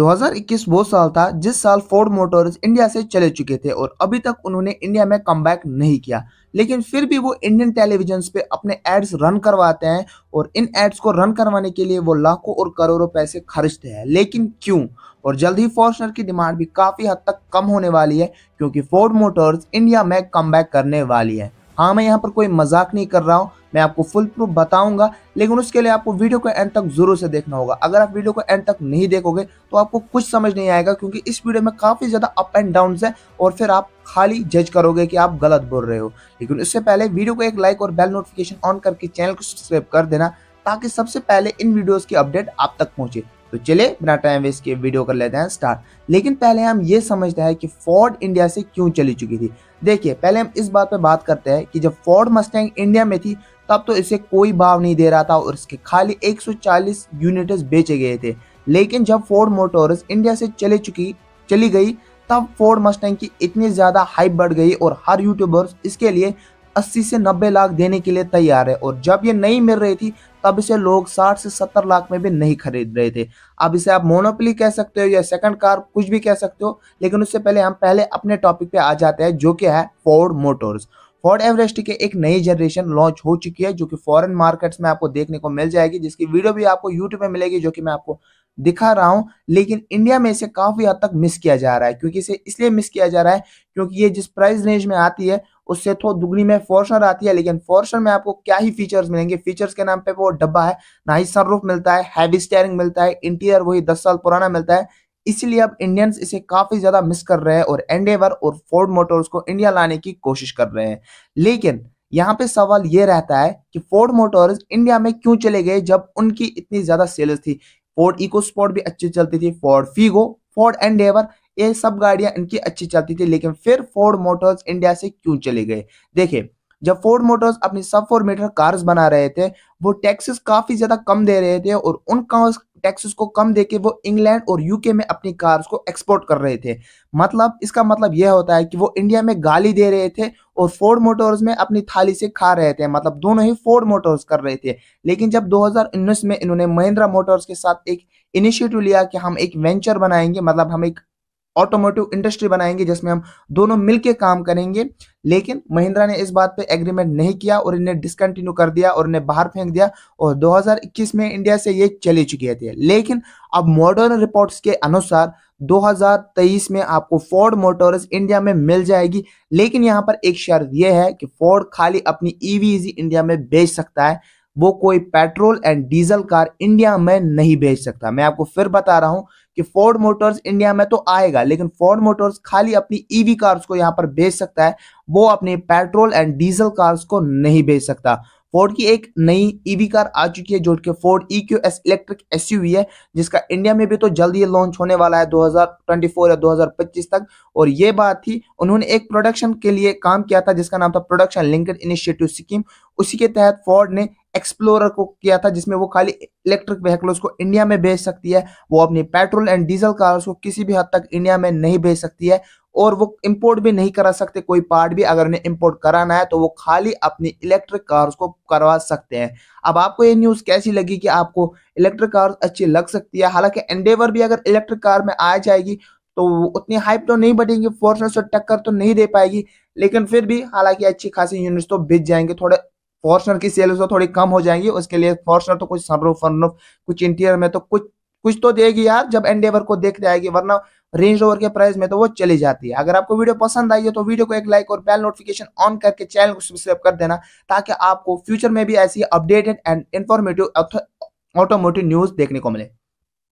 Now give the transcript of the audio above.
2021 वो साल था जिस साल फोर्ड मोटर्स इंडिया से चले चुके थे और अभी तक उन्होंने इंडिया में कम नहीं किया लेकिन फिर भी वो इंडियन टेलीविजन पे अपने एड्स रन करवाते हैं और इन एड्स को रन करवाने के लिए वो लाखों और करोड़ों पैसे खर्चते हैं लेकिन क्यों और जल्द ही फॉर्चुनर की डिमांड भी काफ़ी हद तक कम होने वाली है क्योंकि फोर्ड मोटर्स इंडिया में कम करने वाली है हाँ मैं यहाँ पर कोई मजाक नहीं कर रहा हूँ मैं आपको फुल प्रूफ बताऊंगा लेकिन उसके लिए आपको वीडियो को एंड तक जरूर से देखना होगा अगर आप वीडियो को एंड तक नहीं देखोगे तो आपको कुछ समझ नहीं आएगा क्योंकि इस वीडियो में काफ़ी ज़्यादा अप एंड डाउन है और फिर आप खाली जज करोगे कि आप गलत बोल रहे हो लेकिन उससे पहले वीडियो को एक लाइक और बेल नोटिफिकेशन ऑन करके चैनल को सब्सक्राइब कर देना ताकि सबसे पहले इन वीडियोस की अपडेट आप तक पहुंचे तो चले बिना टाइम वेस्ट किए वीडियो कर लेते हैं स्टार्ट लेकिन पहले हम ये समझते हैं कि फोर्ड इंडिया से क्यों चली चुकी थी देखिए पहले हम इस बात पे बात करते हैं कि जब फोर्ड मस्टैंग इंडिया में थी तब तो इसे कोई भाव नहीं दे रहा था और इसके खाली 140 यूनिट्स बेचे गए थे लेकिन जब फोर्ड मोटोर्स इंडिया से चले चुकी चली गई तब फोर्ड मस्टैंग की इतनी ज़्यादा हाइप बढ़ गई और हर यूट्यूबर्स इसके लिए 80 से 90 लाख देने के लिए तैयार है और जब ये नहीं मिल रही थी तब इसे लोग 60 से 70 लाख में भी नहीं खरीद रहे थे अब इसे आप मोनोपली कह सकते हो या सेकंड कार कुछ भी कह सकते हो लेकिन उससे पहले हम पहले अपने टॉपिक पे आ जाते हैं जो कि है फोर्ड मोटर्स फोर्ड एवरेस्ट की एक नई जनरेशन लॉन्च हो चुकी है जो कि फॉरेन मार्केट्स में आपको देखने को मिल जाएगी जिसकी वीडियो भी आपको यूट्यूब में मिलेगी जो कि मैं आपको दिखा रहा हूं लेकिन इंडिया में इसे काफी हद तक मिस किया जा रहा है क्योंकि इसे इसलिए मिस किया जा रहा है क्योंकि ये जिस प्राइस रेंज में आती है उससे थोड़ा तो दुगनी में फॉर्चनर आती है लेकिन फॉर्चनर में आपको क्या ही फीचर्स मिलेंगे फीचर्स के नाम पे वो डब्बा है ना ही सनरूफ मिलता है हैवी स्टेयरिंग मिलता है इंटीरियर वही दस साल पुराना मिलता है इसीलिए अब इंडियंस इसे काफी ज्यादा मिस कर रहे हैं और एंडेवर और फोर्ड मोटर्स को इंडिया लाने की कोशिश कर रहे हैं लेकिन यहाँ पे सवाल ये रहता है कि फोर्ड मोटर्स इंडिया में क्यों चले गए जब उनकी इतनी ज्यादा सेल्स थी फोर्ड इको स्पोर्ट भी अच्छी चलती थी फोर्ड फीगो फोर्ड एंडेवर ये सब गाड़ियां इनकी अच्छी चलती थी लेकिन फिर फोर्ड मोटर्स इंडिया से क्यों चले गए देखिए जब फोर्ड मोटर्स अपनी सब फोर मीटर कार्स बना रहे थे वो टैक्सेस काफी ज्यादा कम दे रहे थे और उन टैक्सेस को कम देके वो इंग्लैंड और यूके में अपनी कार्स को एक्सपोर्ट कर रहे थे मतलब इसका मतलब यह होता है कि वो इंडिया में गाली दे रहे थे और फोर्ड मोटर्स में अपनी थाली से खा रहे थे मतलब दोनों ही फोर्ड मोटर्स कर रहे थे लेकिन जब 2019 में इन्होंने महिंद्रा मोटर्स के साथ एक इनिशिएटिव लिया कि हम एक वेंचर बनाएंगे मतलब हम एक ऑटोमोटिव इंडस्ट्री बनाएंगे जिसमें हम दोनों मिलकर काम करेंगे लेकिन महिंद्रा ने इस बात पे एग्रीमेंट नहीं किया और इन्हें डिसकंटिन्यू कर दिया और इन्हें बाहर फेंक दिया और 2021 में इंडिया से ये चली चुकी थी लेकिन अब मॉडर्न रिपोर्ट्स के अनुसार 2023 में आपको फोर्ड मोटर्स इंडिया में मिल जाएगी लेकिन यहाँ पर एक शर्त यह है कि फोर्ड खाली अपनी ईवीजी e इंडिया में बेच सकता है वो कोई petrol and diesel car India में नहीं बेच सकता मैं आपको फिर बता रहा हूँ कि फोर्ड मोटर्स इंडिया में तो आएगा लेकिन फोर्ड मोटर्स खाली अपनी ईवी e कार्स को यहाँ पर बेच सकता है वो अपनी पेट्रोल एंड डीजल कार्स को नहीं बेच सकता फोर्ड की एक नई ईवी e कार आ चुकी है जो कि Ford E Q S electric S है जिसका इंडिया में भी तो जल्द ही लॉन्च होने वाला है 2024 या 2025 तक और ये बात थी उन्होंने एक प्रोडक्शन के लिए काम किया था जिसका नाम था प्रोडक्शन लिंक्ड इनिशिएटिव स्कीम उसी के तहत फोर्ड ने एक्सप्लोरर को किया था जिसमें वो खाली इलेक्ट्रिक व्हीकल्स को इंडिया में भेज सकती है वो अपनी पेट्रोल एंड डीजल कार्स को किसी भी हद तक इंडिया में नहीं भेज सकती है और वो इंपोर्ट भी नहीं करा सकते कोई पार्ट भी अगर उन्हें इंपोर्ट कराना है तो वो खाली अपनी इलेक्ट्रिक कार्स को करवा सकते हैं अब आपको ये न्यूज़ कैसी लगी कि आपको इलेक्ट्रिक कार्स अच्छी लग सकती है हालांकि एंडेवर भी अगर इलेक्ट्रिक कार में आ जाएगी तो उतनी हाइप तो नहीं बढ़ेगी फोर्सनर से टक्कर तो नहीं दे पाएगी लेकिन फिर भी हालांकि अच्छी खासी यूनिट्स तो बिक जाएंगे थोड़े फॉर्चुनर की सेल्स तो थोड़ी कम हो जाएंगी उसके लिए फॉर्चुनर तो कुछ सनरूफ वनरूफ कुछ इंटीरियर में तो कुछ कुछ तो देगी यार जब एंडेवर को देख जाएगी वरना रेंज ओवर के प्राइस में तो वो चली जाती है अगर आपको वीडियो पसंद आई है तो वीडियो को एक लाइक और बेल नोटिफिकेशन ऑन करके चैनल को सब्सक्राइब कर देना ताकि आपको फ्यूचर में भी ऐसी updated and informative automotive news देखने को मिले